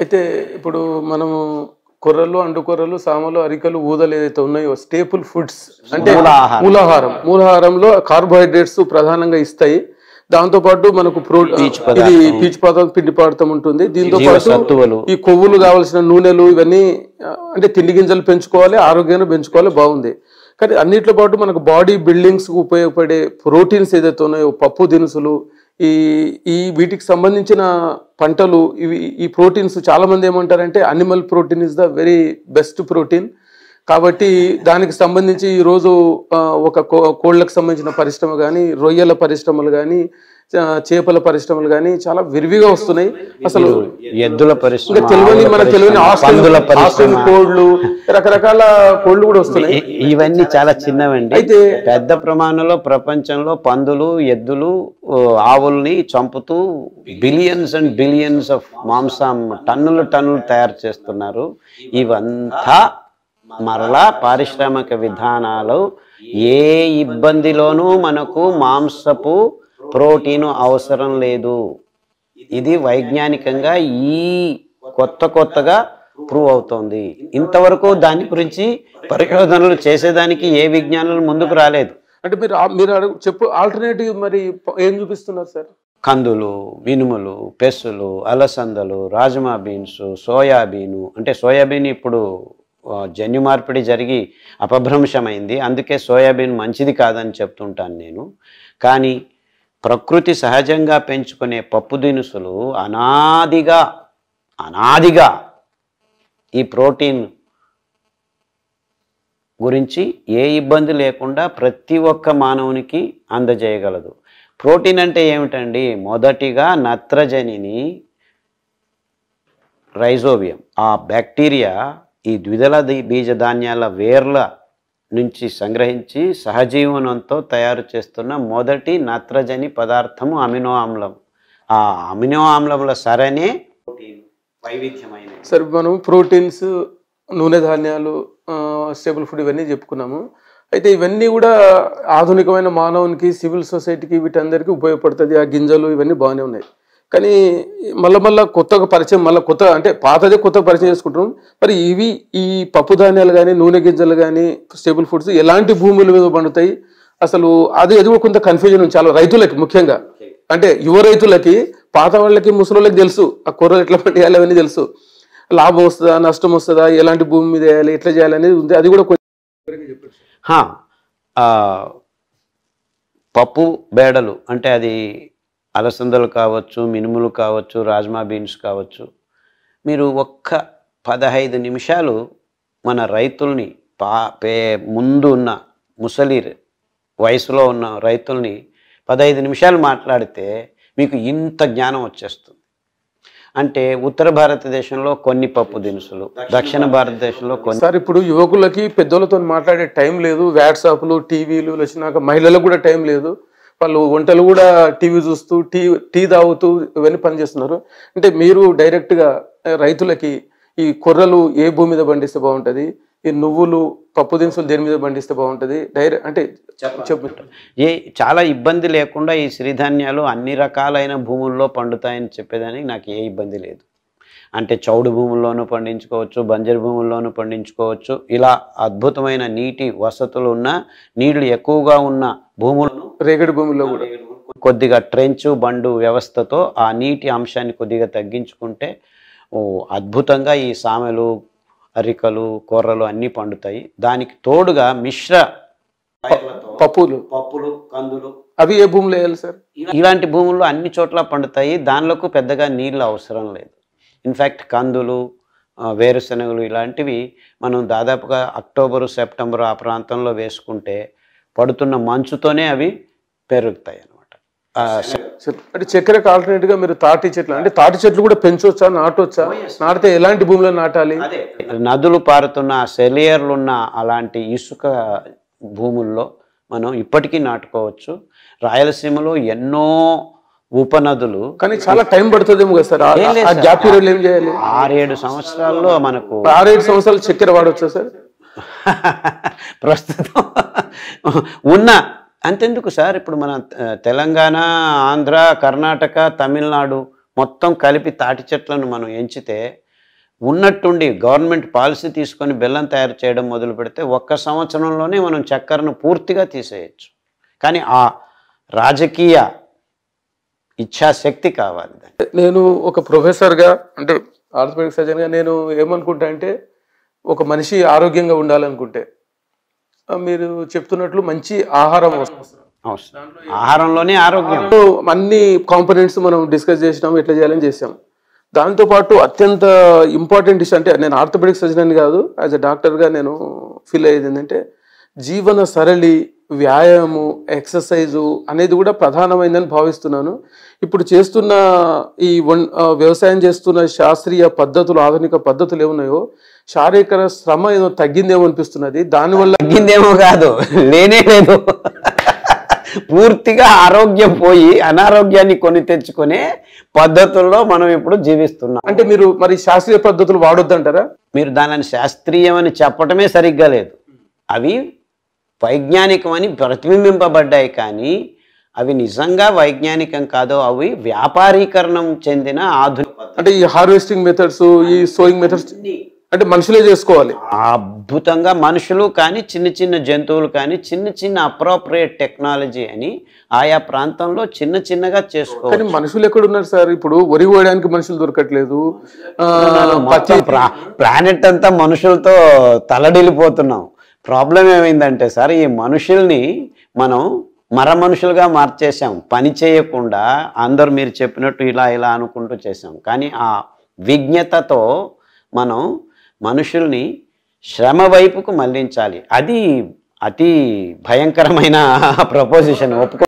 అయితే ఇప్పుడు మనము కొర్రలు అండుకొర్రలు సామలు అరికలు ఊదలు ఏదైతే ఉన్నాయో స్టేపుల్ ఫుడ్స్ అంటే మూలాహారం మూలాహారంలో కార్బోహైడ్రేట్స్ ప్రధానంగా ఇస్తాయి దాంతో పాటు మనకు ప్రోటీన్ ఇది పీచు పదార్థం పిండి పదార్థం ఉంటుంది దీంతో పాటు ఈ కొవ్వులు కావాల్సిన నూనెలు ఇవన్నీ అంటే తిండి గింజలు పెంచుకోవాలి ఆరోగ్యాన్ని పెంచుకోవాలి బాగుంది కానీ అన్నిట్లో పాటు మనకు బాడీ బిల్డింగ్స్ ఉపయోగపడే ప్రోటీన్స్ ఏదైతే ఉన్నాయో పప్పు దినుసులు ఈ ఈ వీటికి సంబంధించిన పంటలు ఇవి ఈ ప్రోటీన్స్ చాలామంది ఏమంటారంటే animal protein is the very best protein కాబట్టి దానికి సంబంధించి ఈరోజు ఒక కోళ్ళకు సంబంధించిన పరిశ్రమ కానీ రొయ్యల పరిశ్రమలు కానీ చేపల పరిశ్రమలు కానీ చాలా విరివిగా వస్తున్నాయి అసలు ఎద్దుల పరిశ్రమ తెలియని కోళ్లు రకరకాల కోళ్లు కూడా వస్తున్నాయి ఇవన్నీ చాలా చిన్నవండి అయితే పెద్ద ప్రమాణంలో ప్రపంచంలో పందులు ఎద్దులు ఆవుల్ని చంపుతూ బిలియన్స్ అండ్ బిలియన్స్ ఆఫ్ మాంసం టన్నులు టన్నులు తయారు చేస్తున్నారు ఇవంతా మరలా పారిశ్రామిక విధానాలు ఏ ఇబ్బందిలోనూ మనకు మాంసపు ప్రోటీన్ అవసరం లేదు ఇది వైజ్ఞానికంగా ఈ కొత్త కొత్తగా ప్రూవ్ అవుతోంది ఇంతవరకు దాని గురించి పరిశోధనలు చేసేదానికి ఏ విజ్ఞానులు ముందుకు రాలేదు అంటే మీరు మీరు చెప్పు ఆల్టర్నేటివ్ మరి ఏం చూపిస్తున్నారు సార్ కందులు మినుములు పెసులు అలసందలు రాజమా బీన్స్ సోయాబీను అంటే సోయాబీన్ ఇప్పుడు జన్యు మార్పిడి జరిగి అపభ్రంశమైంది అందుకే సోయాబీన్ మంచిది కాదని చెప్తుంటాను నేను కానీ ప్రకృతి సహజంగా పెంచుకునే పప్పు దినుసులు అనాదిగా అనాదిగా ఈ ప్రోటీన్ గురించి ఏ ఇబ్బంది లేకుండా ప్రతి ఒక్క మానవునికి అందజేయగలదు ప్రోటీన్ అంటే ఏమిటండి మొదటిగా నత్రజనిని రైజోవియం ఆ బ్యాక్టీరియా ఈ ద్విదళ బీజధాన్యాల వేర్ల నుంచి సంగ్రహించి సహజీవనంతో తయారు చేస్తున్న మొదటి నత్రజని పదార్థము అమినో ఆమ్లం ఆ అమినో ఆమ్లముల సరనే వైవిధ్యమైన సార్ మనం ప్రోటీన్స్ నూనె ధాన్యాలు స్టేబుల్ ఫుడ్ ఇవన్నీ చెప్పుకున్నాము అయితే ఇవన్నీ కూడా ఆధునికమైన మానవునికి సివిల్ సొసైటీకి వీటందరికీ ఉపయోగపడుతుంది ఆ గింజలు ఇవన్నీ బాగానే ఉన్నాయి కానీ మళ్ళీ మళ్ళీ కొత్తగా పరిచయం మళ్ళీ కొత్త అంటే పాతదే కొత్త పరిచయం చేసుకుంటున్నాం మరి ఇవి ఈ పప్పు ధాన్యాలు కానీ నూనె గింజలు కానీ స్టేబుల్ ఫుడ్స్ ఎలాంటి భూముల మీద పండుతాయి అసలు అది అది కొంత కన్ఫ్యూజన్ ఉంది చాలా రైతులకి ముఖ్యంగా అంటే యువ రైతులకి పాత వాళ్ళకి ముసలి తెలుసు ఆ కూరలు ఎట్లా పండియాలి అవన్నీ తెలుసు లాభం వస్తుందా నష్టం వస్తుందా ఎలాంటి భూమి మీద వేయాలి ఎట్లా చేయాలి అనేది ఉంది అది కూడా కొంచెం పప్పు బేడలు అంటే అది అలసందలు కావచ్చు మినుములు కావచ్చు రాజ్మా బీన్స్ కావచ్చు మీరు ఒక్క పదహైదు నిమిషాలు మన రైతుల్ని పా పే ముందు ఉన్న ముసలి వయసులో ఉన్న రైతుల్ని పదహైదు నిమిషాలు మాట్లాడితే మీకు ఇంత జ్ఞానం వచ్చేస్తుంది అంటే ఉత్తర భారతదేశంలో కొన్ని పప్పు దినుసులు దక్షిణ భారతదేశంలో కొన్ని సార్ ఇప్పుడు యువకులకి పెద్దలతో మాట్లాడే టైం లేదు వాట్సాప్లు టీవీలు వచ్చినాక మహిళలకు కూడా టైం లేదు వాళ్ళు వంటలు కూడా టీవీ చూస్తూ టీ టీ తాగుతూ ఇవన్నీ పనిచేస్తున్నారు అంటే మీరు డైరెక్ట్గా రైతులకి ఈ కొర్రలు ఏ భూమి మీద పండిస్తే బాగుంటుంది ఈ నువ్వులు పప్పు దినుసులు దేని మీద పండిస్తే బాగుంటుంది డైరెక్ట్ అంటే చెప్పు ఏ చాలా ఇబ్బంది లేకుండా ఈ సిరిధాన్యాలు అన్ని రకాలైన భూముల్లో పండుతాయని చెప్పేదానికి నాకు ఏ ఇబ్బంది లేదు అంటే చౌడు భూముల్లోనూ పండించుకోవచ్చు బంజరు భూముల్లోనూ పండించుకోవచ్చు ఇలా అద్భుతమైన నీటి వసతులు ఉన్న నీళ్లు ఎక్కువగా ఉన్న భూములను రేగడి భూముల్లో కూడా కొద్దిగా ట్రెంచ్ బండు వ్యవస్థతో ఆ నీటి అంశాన్ని కొద్దిగా తగ్గించుకుంటే అద్భుతంగా ఈ సామెలు అరికలు కూరలు అన్నీ పండుతాయి దానికి తోడుగా మిశ్ర పప్పులు పప్పులు కందులు అవి ఏ భూములు వేయాలి సార్ ఇలాంటి భూముల్లో అన్ని చోట్ల పండుతాయి దానిలోకి పెద్దగా నీళ్ళు అవసరం లేదు ఇన్ఫ్యాక్ట్ కందులు వేరుశనగలు ఇలాంటివి మనం దాదాపుగా అక్టోబరు సెప్టెంబరు ఆ ప్రాంతంలో వేసుకుంటే పడుతున్న మంచుతోనే అవి పెరుగుతాయి అనమాట అంటే చక్కెరకు ఆల్టర్నేట్గా మీరు తాటి చెట్లు అంటే తాటి చెట్లు కూడా పెంచవచ్చా నాటవచ్చా oh, నాటితే ఎలాంటి భూమిలో నాటాలి నదులు పారుతున్న సెలియర్లు ఉన్న అలాంటి ఇసుక భూముల్లో మనం ఇప్పటికీ నాటుకోవచ్చు రాయలసీమలో ఎన్నో ఉపనదులు కానీ చాలా టైం పడుతుంది కదా సార్ ఆరేడు సంవత్సరాల్లో మనకు ఆరేడు సంవత్సరాలు చక్కెర వాడొచ్చా సార్ ప్రస్తుతం ఉన్న అంతెందుకు సార్ ఇప్పుడు మన తెలంగాణ ఆంధ్ర కర్ణాటక తమిళనాడు మొత్తం కలిపి తాటి చెట్లను మనం ఎంచితే ఉన్నట్టుండి గవర్నమెంట్ పాలసీ తీసుకొని బెల్లం తయారు చేయడం మొదలు పెడితే ఒక్క సంవత్సరంలోనే మనం చక్కెరను పూర్తిగా తీసేయచ్చు కానీ ఆ రాజకీయ ఇచ్చాశక్తి కావాలి నేను ఒక ప్రొఫెసర్గా అంటే ఆర్థోపెడిక్ సర్జన్గా నేను ఏమనుకుంటా అంటే ఒక మనిషి ఆరోగ్యంగా ఉండాలనుకుంటే మీరు చెప్తున్నట్లు మంచి ఆహారం ఆహారంలోనే ఆరోగ్యం అన్ని కాంపనెంట్స్ మనం డిస్కస్ చేసినాం ఎట్లా చేయాలని చేసాం దాంతోపాటు అత్యంత ఇంపార్టెంట్ ఇష్యూ అంటే నేను ఆర్థోపెడిక్ సర్జన్ కాదు యాజ్ అ డాక్టర్గా నేను ఫీల్ అయ్యేది ఏంటంటే జీవన సరళి వ్యాయామం ఎక్సర్సైజు అనేది కూడా ప్రధానమైందని భావిస్తున్నాను ఇప్పుడు చేస్తున్న ఈ వన్ వ్యవసాయం చేస్తున్న శాస్త్రీయ పద్ధతులు ఆధునిక పద్ధతులు ఏమున్నాయో శారీరక శ్రమ ఏదో తగ్గిందేమో అనిపిస్తున్నది దానివల్ల తగ్గిందేమో కాదు లేనే లేదు పూర్తిగా ఆరోగ్యం పోయి అనారోగ్యాన్ని కొని తెచ్చుకునే పద్ధతుల్లో మనం ఇప్పుడు జీవిస్తున్నాం అంటే మీరు మరి శాస్త్రీయ పద్ధతులు వాడొద్దంటారా మీరు దానిని శాస్త్రీయం అని చెప్పటమే సరిగ్గా లేదు అవి వైజ్ఞానికమని ప్రతిబింబింపబడ్డాయి కానీ అవి నిజంగా వైజ్ఞానికం కాదో అవి వ్యాపారీకరణం చెందిన ఆధునిక అంటే ఈ హార్వెస్టింగ్ మెథడ్స్ ఈ సోయింగ్ మెథడ్స్ అంటే మనుషులే చేసుకోవాలి అద్భుతంగా మనుషులు కానీ చిన్న చిన్న జంతువులు కానీ చిన్న చిన్న అప్రోప్రియేట్ టెక్నాలజీ అని ఆయా ప్రాంతంలో చిన్న చిన్నగా చేసుకోవాలి మనుషులు ఎక్కడున్నారు సార్ ఇప్పుడు వరి కోయడానికి మనుషులు దొరకట్లేదు ప్లానెట్ అంతా మనుషులతో తలడిల్లిపోతున్నాం ప్రాబ్లం ఏమైందంటే సార్ ఈ మనుషుల్ని మనం మర మనుషులుగా మార్చేసాం పని చేయకుండా అందరు మీరు చెప్పినట్టు ఇలా ఇలా అనుకుంటూ చేసాం కానీ ఆ విజ్ఞతతో మనం మనుషుల్ని శ్రమ వైపుకు మళ్లించాలి అది అతి భయంకరమైన ప్రపోజిషన్ ఒప్పుకో